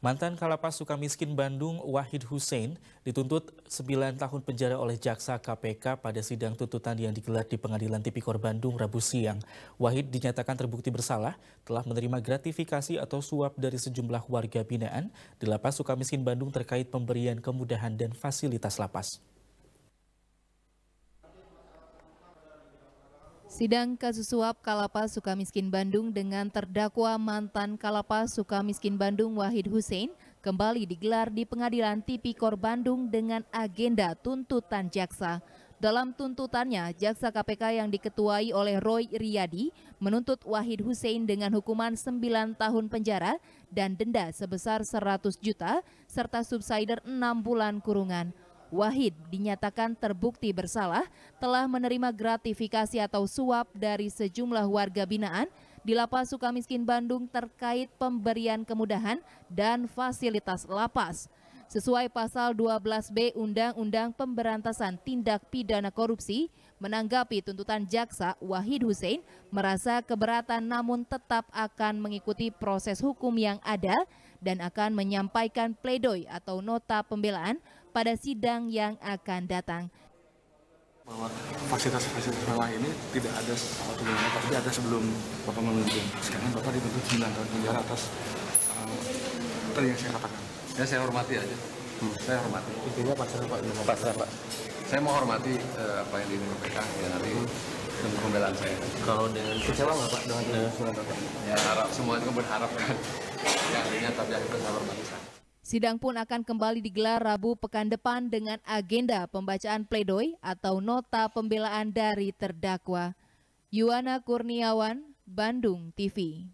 Mantan Kalapas Suka Miskin Bandung Wahid Hussein dituntut 9 tahun penjara oleh Jaksa KPK pada sidang tuntutan yang digelar di Pengadilan Tipikor Bandung Rabu siang. Wahid dinyatakan terbukti bersalah telah menerima gratifikasi atau suap dari sejumlah warga binaan di Lapas Suka Miskin Bandung terkait pemberian kemudahan dan fasilitas lapas. Sidang kasus suap Kalapas Sukamiskin Bandung dengan terdakwa mantan Kalapas Sukamiskin Bandung Wahid Hussein kembali digelar di Pengadilan Tipikor Bandung dengan agenda tuntutan jaksa. Dalam tuntutannya, jaksa KPK yang diketuai oleh Roy Riyadi menuntut Wahid Hussein dengan hukuman 9 tahun penjara dan denda sebesar 100 juta serta subsider 6 bulan kurungan. Wahid dinyatakan terbukti bersalah telah menerima gratifikasi atau suap dari sejumlah warga binaan di Lapas Sukamiskin Bandung terkait pemberian kemudahan dan fasilitas lapas sesuai pasal 12B Undang-Undang Pemberantasan Tindak Pidana Korupsi, menanggapi tuntutan jaksa Wahid Hussein merasa keberatan namun tetap akan mengikuti proses hukum yang ada dan akan menyampaikan pledoi atau nota pembelaan pada sidang yang akan datang. Bahwa fasilitas-fasilitas mewah ini tidak ada satu bulan, tapi ada sebelum Bapak memimpin. Sekarang Bapak dituntut 9 tahun penjara atas uh, tadi yang saya katakan ya saya hormati aja hmm. saya hormati intinya pasrah pak pasrah pak saya mau hormati uh, eh, apa yang diinginkan PK ya hmm. nanti tunggu pembelaan saya kalau dengan kecewa nggak pak dengan nah. surat bapak ya harap semuanya berharapkan yang artinya tapi akhirnya saya hormati saya Sidang pun akan kembali digelar Rabu pekan depan dengan agenda pembacaan pledoi atau nota pembelaan dari terdakwa. Yuana Kurniawan, Bandung TV.